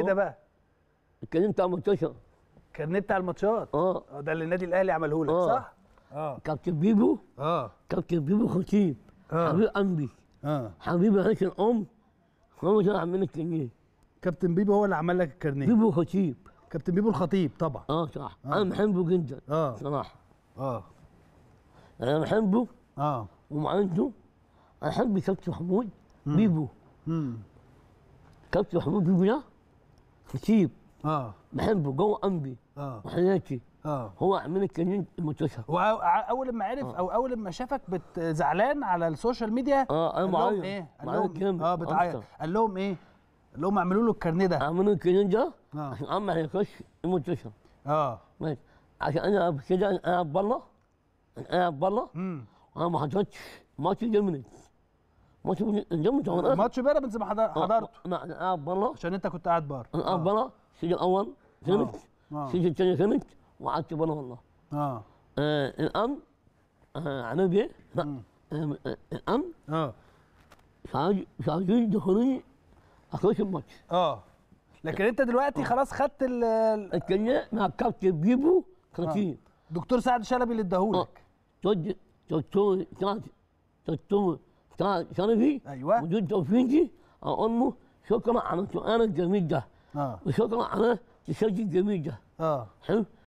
ايه ده بقى اتكلمت على الماتشات كلمت على الماتشات آه. اه ده اللي النادي الاهلي عمله لك آه. صح؟ اه كابتن بيبو اه كابتن بيبو خطيب آه. حبيب قلبي اه حبيب عيش الام هو اللي عامل الكارنيه كابتن بيبو هو اللي عمل لك الكارنيه بيبو خطيب كابتن بيبو الخطيب طبعا اه صح آه. انا بحبه جدا اه صراحه اه انا بحبه اه ومعانته احب كابتن محمود بيبو امم كابتن محمود بيبو ده كتيب اه بحبه جوه انبي اه وحياتي اه هو من الكنين المنتشر واول ما عرف آه. او اول ما شافك زعلان على السوشيال ميديا اه انا لهم ايه قال لهم اه بتعيط قال لهم ايه؟ قال لهم اعملوا له الكارنيه ده اعملوا الكارنيه آه. ده عشان عم هيخش المنتشر اه ماشي عشان انا كده انا عبد بره انا عبد بره وانا ما حضرتش ماتش جيمنت ما قدام متعمر ماتش بيراميدز آه، ما حضرته ما انا آه، قاعد بره عشان انت كنت قاعد بره آه، انا قاعد بره السجن الاول فهمت السجن الثاني فهمت وقعدت بره والله اه الان عملوا لا الان اه مش عايزين يدخلوني اخش الماتش اه لكن انت دلوقتي خلاص خدت ال اتكلمت مع الكابتن بيبو كراتين دكتور سعد شلبي اللي اداهولك دكتور سعد دكتور شرفي ايوه وجود توفيقي اقول له شكرا على سؤالك الجميل ده آه. وشكرا على تشجيع الجميل ده اه حلو